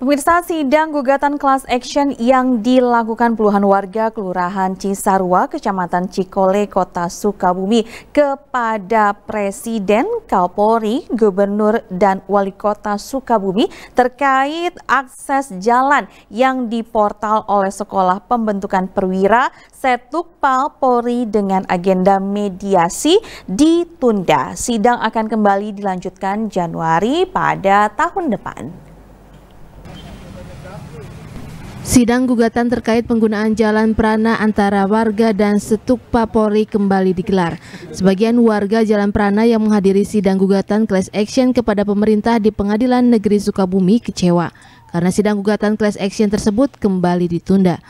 Pemirsa sidang gugatan class action yang dilakukan puluhan warga Kelurahan Cisarua, Kecamatan Cikole, Kota Sukabumi kepada Presiden, Kapolri, Gubernur, dan Wali Kota Sukabumi terkait akses jalan yang diportal oleh Sekolah Pembentukan Perwira Setuk Palpori dengan agenda mediasi ditunda. Sidang akan kembali dilanjutkan Januari pada tahun depan. Sidang gugatan terkait penggunaan jalan Prana antara warga dan Setuk Papori kembali digelar. Sebagian warga Jalan Prana yang menghadiri sidang gugatan class action kepada pemerintah di Pengadilan Negeri Sukabumi kecewa karena sidang gugatan class action tersebut kembali ditunda.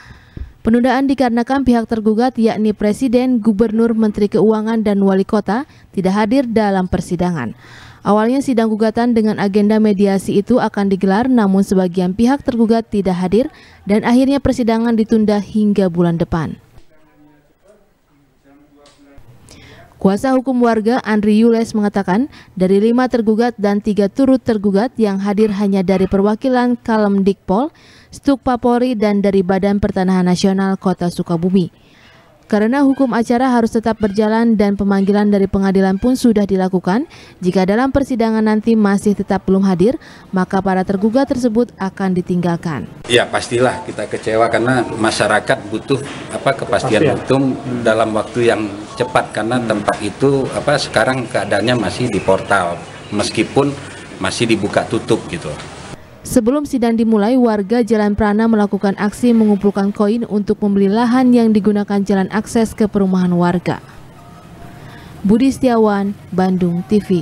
Penundaan dikarenakan pihak tergugat yakni Presiden, Gubernur, Menteri Keuangan, dan Wali Kota tidak hadir dalam persidangan. Awalnya sidang gugatan dengan agenda mediasi itu akan digelar namun sebagian pihak tergugat tidak hadir dan akhirnya persidangan ditunda hingga bulan depan. Kuasa hukum warga Andri Yules mengatakan, dari lima tergugat dan tiga turut tergugat yang hadir hanya dari perwakilan Kalem Dikpol, Stuk Papori, dan dari Badan Pertanahan Nasional Kota Sukabumi. Karena hukum acara harus tetap berjalan dan pemanggilan dari pengadilan pun sudah dilakukan, jika dalam persidangan nanti masih tetap belum hadir, maka para tergugat tersebut akan ditinggalkan. Ya pastilah kita kecewa karena masyarakat butuh apa kepastian hukum hmm. dalam waktu yang cepat karena hmm. tempat itu apa sekarang keadaannya masih di portal meskipun masih dibuka tutup gitu. Sebelum sidang dimulai, warga Jalan Prana melakukan aksi mengumpulkan koin untuk membeli lahan yang digunakan jalan akses ke perumahan warga. Budi Setiawan, Bandung TV